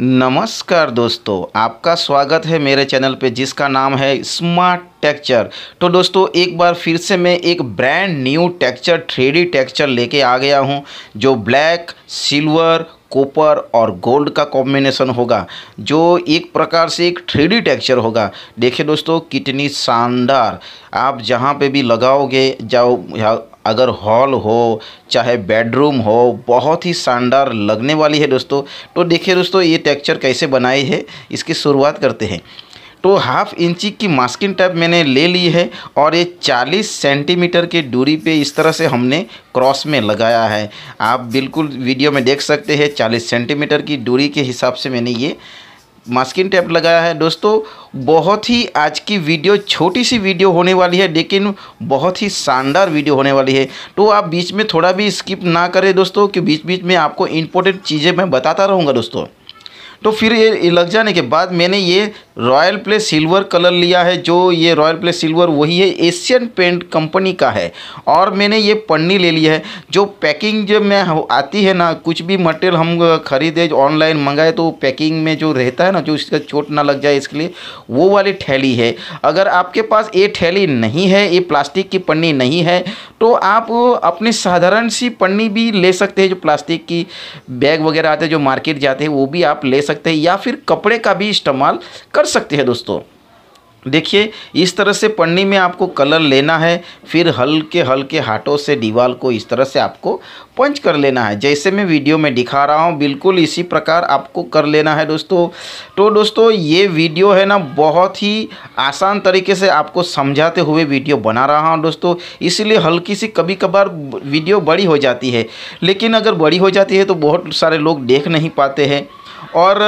नमस्कार दोस्तों आपका स्वागत है मेरे चैनल पे जिसका नाम है स्मार्ट टेक्चर तो दोस्तों एक बार फिर से मैं एक brand new texture three texture लेके आ गया हूँ जो ब्लैक सिल्वर कॉपर और गोल्ड का कॉम्बिनेशन होगा जो एक प्रकार से एक थ्री टेक्सचर होगा देखिए दोस्तों कितनी शानदार आप जहाँ पे भी लगाओगे जाओ अगर हॉल हो चाहे बेडरूम हो बहुत ही शानदार लगने वाली है दोस्तों तो देखिए दोस्तों ये टेक्चर कैसे बनाई है इसकी शुरुआत करते हैं तो हाफ इंची की मास्किंग टैप मैंने ले ली है और ये 40 सेंटीमीटर की दूरी पे इस तरह से हमने क्रॉस में लगाया है आप बिल्कुल वीडियो में देख सकते हैं 40 सेंटीमीटर की दूरी के हिसाब से मैंने ये मास्किन टैप लगाया है दोस्तों बहुत ही आज की वीडियो छोटी सी वीडियो होने वाली है लेकिन बहुत ही शानदार वीडियो होने वाली है तो आप बीच में थोड़ा भी स्किप ना करें दोस्तों कि बीच बीच में आपको इम्पोर्टेंट चीज़ें मैं बताता रहूँगा दोस्तों तो फिर ये लग जाने के बाद मैंने ये रॉयल प्ले सिल्वर कलर लिया है जो ये रॉयल प्ले सिल्वर वही है एशियन पेंट कंपनी का है और मैंने ये पन्नी ले ली है जो पैकिंग जब मैं आती है ना कुछ भी मटेरियल हम खरीदे ऑनलाइन मंगाए तो पैकिंग में जो रहता है ना जो इसका चोट ना लग जाए इसके लिए वो वाली थैली है अगर आपके पास ये थैली नहीं है ये प्लास्टिक की पन्नी नहीं है तो आप अपनी साधारण सी पन्नी भी ले सकते हैं जो प्लास्टिक की बैग वगैरह आते हैं जो मार्केट जाते हैं वो भी आप ले सकते हैं या फिर कपड़े का भी इस्तेमाल कर कर सकते हैं दोस्तों देखिए इस तरह से पन्नी में आपको कलर लेना है फिर हल्के हल्के हाथों से दीवार को इस तरह से आपको पंच कर लेना है जैसे मैं वीडियो में दिखा रहा हूँ बिल्कुल इसी प्रकार आपको कर लेना है दोस्तों तो दोस्तों ये वीडियो है ना बहुत ही आसान तरीके से आपको समझाते हुए वीडियो बना रहा हूँ दोस्तों इसीलिए हल्की सी कभी कभार वीडियो बड़ी हो जाती है लेकिन अगर बड़ी हो जाती है तो बहुत सारे लोग देख नहीं पाते हैं और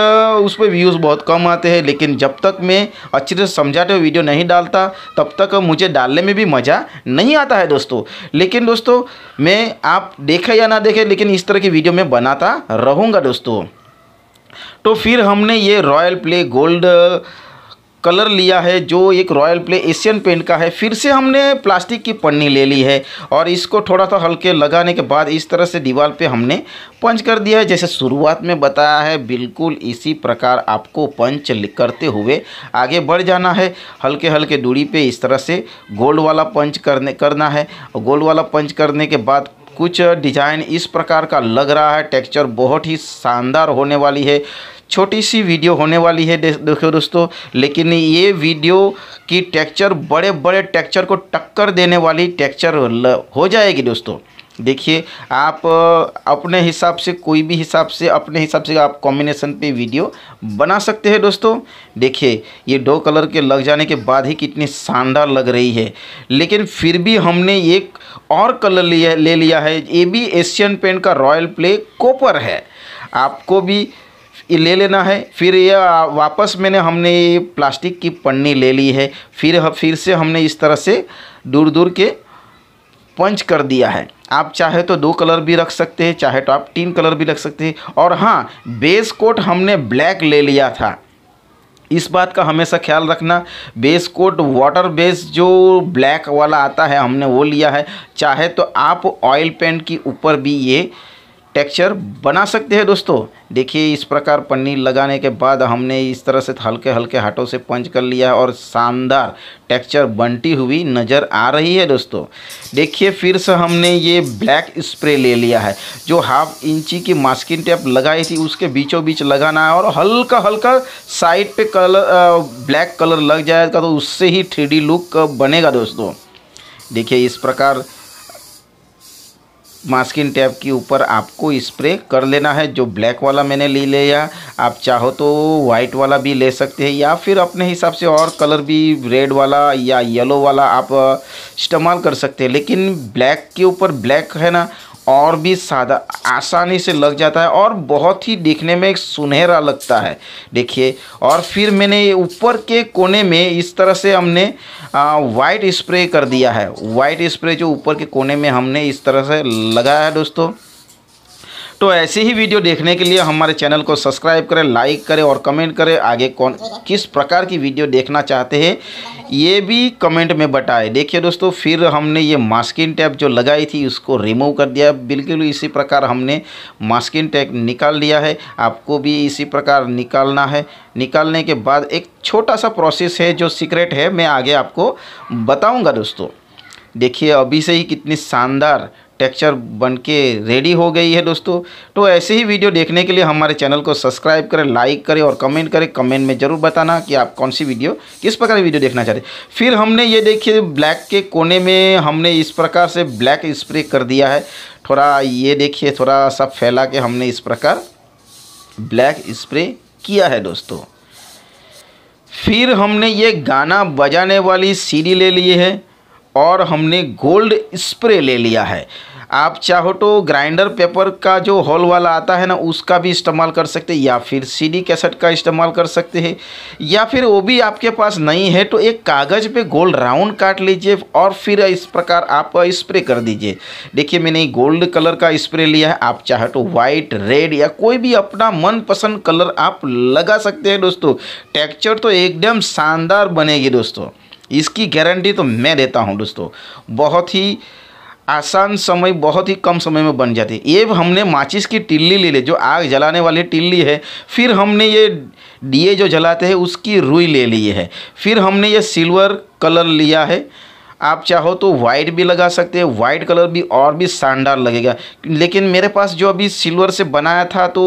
उस पर व्यूज़ बहुत कम आते हैं लेकिन जब तक मैं अच्छे से समझाते हुए वीडियो नहीं डालता तब तक मुझे डालने में भी मज़ा नहीं आता है दोस्तों लेकिन दोस्तों मैं आप देखें या ना देखें लेकिन इस तरह की वीडियो मैं बनाता रहूँगा दोस्तों तो फिर हमने ये रॉयल प्ले गोल्ड कलर लिया है जो एक रॉयल प्ले एशियन पेंट का है फिर से हमने प्लास्टिक की पन्नी ले ली है और इसको थोड़ा सा हल्के लगाने के बाद इस तरह से दीवार पे हमने पंच कर दिया है जैसे शुरुआत में बताया है बिल्कुल इसी प्रकार आपको पंच करते हुए आगे बढ़ जाना है हल्के हल्के दूरी पे इस तरह से गोल्ड वाला पंच करने करना है गोल्ड वाला पंच करने के बाद कुछ डिज़ाइन इस प्रकार का लग रहा है टेक्सचर बहुत ही शानदार होने वाली है छोटी सी वीडियो होने वाली है देखो दोस्तों लेकिन ये वीडियो की टेक्चर बड़े बड़े टेक्चर को टक्कर देने वाली टेक्चर हो जाएगी दोस्तों देखिए आप अपने हिसाब से कोई भी हिसाब से अपने हिसाब से आप कॉम्बिनेशन पे वीडियो बना सकते हैं दोस्तों देखिए ये दो कलर के लग जाने के बाद ही कितनी शानदार लग रही है लेकिन फिर भी हमने एक और कलर लिया ले लिया है ये भी एशियन पेंट का रॉयल प्ले कॉपर है आपको भी ये ले लेना है फिर ये वापस मैंने हमने ये प्लास्टिक की पन्नी ले ली है फिर फिर से हमने इस तरह से दूर दूर के पंच कर दिया है आप चाहे तो दो कलर भी रख सकते हैं चाहे तो आप तीन कलर भी रख सकते हैं और हाँ बेस कोट हमने ब्लैक ले लिया था इस बात का हमेशा ख्याल रखना बेस कोट वाटर बेस जो ब्लैक वाला आता है हमने वो लिया है चाहे तो आप ऑयल पेंट के ऊपर भी ये टेक्सचर बना सकते हैं दोस्तों देखिए इस प्रकार पन्नी लगाने के बाद हमने इस तरह से हल्के हल्के हाथों से पंच कर लिया और शानदार टेक्सचर बनती हुई नज़र आ रही है दोस्तों देखिए फिर से हमने ये ब्लैक स्प्रे ले लिया है जो हाफ इंची की मास्किन टेप लगाई थी उसके बीचों बीच लगाना है और हल्का हल्का साइड पर कलर ब्लैक कलर लग जाएगा तो उससे ही थ्री लुक बनेगा दोस्तों देखिए इस प्रकार मास्किन टैब के ऊपर आपको स्प्रे कर लेना है जो ब्लैक वाला मैंने ले लिया आप चाहो तो वाइट वाला भी ले सकते हैं या फिर अपने हिसाब से और कलर भी रेड वाला या येलो वाला आप इस्तेमाल कर सकते हैं लेकिन ब्लैक के ऊपर ब्लैक है ना और भी सादा आसानी से लग जाता है और बहुत ही देखने में सुनहरा लगता है देखिए और फिर मैंने ऊपर के कोने में इस तरह से हमने वाइट स्प्रे कर दिया है वाइट स्प्रे जो ऊपर के कोने में हमने इस तरह से लगाया है दोस्तों तो ऐसे ही वीडियो देखने के लिए हमारे चैनल को सब्सक्राइब करें लाइक करें और कमेंट करें आगे कौन किस प्रकार की वीडियो देखना चाहते हैं ये भी कमेंट में बताएं देखिए दोस्तों फिर हमने ये मास्किंग टैप जो लगाई थी उसको रिमूव कर दिया बिल्कुल इसी प्रकार हमने मास्किंग टैप निकाल लिया है आपको भी इसी प्रकार निकालना है निकालने के बाद एक छोटा सा प्रोसेस है जो सीक्रेट है मैं आगे आपको बताऊँगा दोस्तों देखिए अभी से ही कितनी शानदार टेक्चर बन के रेडी हो गई है दोस्तों तो ऐसे ही वीडियो देखने के लिए हमारे चैनल को सब्सक्राइब करें लाइक करें और कमेंट करें कमेंट में ज़रूर बताना कि आप कौन सी वीडियो किस प्रकार की वीडियो देखना चाहते फिर हमने ये देखिए ब्लैक के कोने में हमने इस प्रकार से ब्लैक स्प्रे कर दिया है थोड़ा ये देखिए थोड़ा सा फैला के हमने इस प्रकार ब्लैक स्प्रे किया है दोस्तों फिर हमने ये गाना बजाने वाली सीडी ले ली है और हमने गोल्ड स्प्रे ले लिया है आप चाहो तो ग्राइंडर पेपर का जो हॉल वाला आता है ना उसका भी इस्तेमाल कर सकते हैं या फिर सीडी कैसेट का इस्तेमाल कर सकते हैं या फिर वो भी आपके पास नहीं है तो एक कागज़ पे गोल्ड राउंड काट लीजिए और फिर इस प्रकार आप स्प्रे कर दीजिए देखिए मैंने गोल्ड कलर का स्प्रे लिया है आप चाहे तो वाइट रेड या कोई भी अपना मनपसंद कलर आप लगा सकते हैं दोस्तों टेक्चर तो एकदम शानदार बनेगी दोस्तों इसकी गारंटी तो मैं देता हूँ दोस्तों बहुत ही आसान समय बहुत ही कम समय में बन जाती है ये हमने माचिस की टिल्ली ले ली जो आग जलाने वाली टिल्ली है फिर हमने ये डीए जो जलाते हैं उसकी रुई ले ली है फिर हमने ये सिल्वर कलर लिया है आप चाहो तो वाइट भी लगा सकते हैं वाइट कलर भी और भी शानदार लगेगा लेकिन मेरे पास जो अभी सिल्वर से बनाया था तो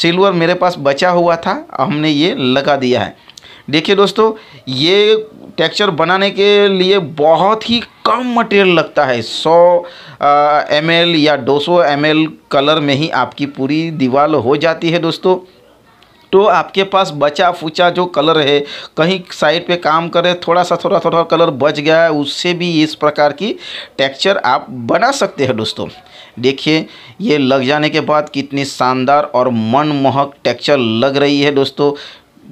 सिल्वर मेरे पास बचा हुआ था हमने ये लगा दिया है देखिए दोस्तों ये टेक्सचर बनाने के लिए बहुत ही कम मटेरियल लगता है 100 एम या 200 एम कलर में ही आपकी पूरी दीवार हो जाती है दोस्तों तो आपके पास बचा फुचा जो कलर है कहीं साइड पे काम करें थोड़ा सा थोड़ा थोड़ा कलर बच गया है उससे भी इस प्रकार की टेक्सचर आप बना सकते हैं दोस्तों देखिए ये लग जाने के बाद कितनी शानदार और मनमोहक टेक्सचर लग रही है दोस्तों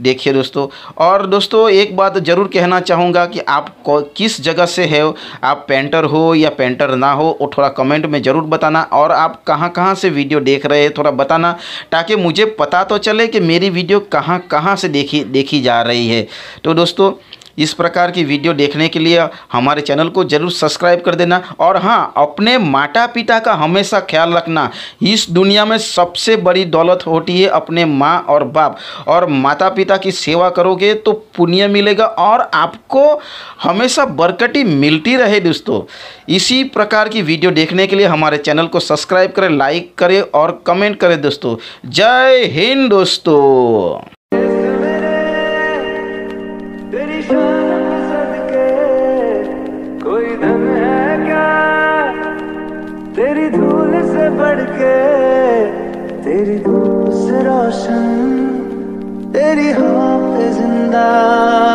देखिए दोस्तों और दोस्तों एक बात ज़रूर कहना चाहूँगा कि आप किस जगह से है आप पेंटर हो या पेंटर ना हो वो थोड़ा कमेंट में ज़रूर बताना और आप कहाँ कहाँ से वीडियो देख रहे हैं थोड़ा बताना ताकि मुझे पता तो चले कि मेरी वीडियो कहाँ कहाँ से देखी देखी जा रही है तो दोस्तों इस प्रकार की वीडियो देखने के लिए हमारे चैनल को ज़रूर सब्सक्राइब कर देना और हाँ अपने माता पिता का हमेशा ख्याल रखना इस दुनिया में सबसे बड़ी दौलत होती है अपने माँ और बाप और माता पिता की सेवा करोगे तो पुण्य मिलेगा और आपको हमेशा बरकटी मिलती रहे दोस्तों इसी प्रकार की वीडियो देखने के लिए हमारे चैनल को सब्सक्राइब करें लाइक करें और कमेंट करें दोस्तों जय हिंद दोस्तों तेरी शान सदके कोई दम है क्या तेरी धूल से बढ़ के तेरी धूल से रोशन तेरी हाँ जिंदा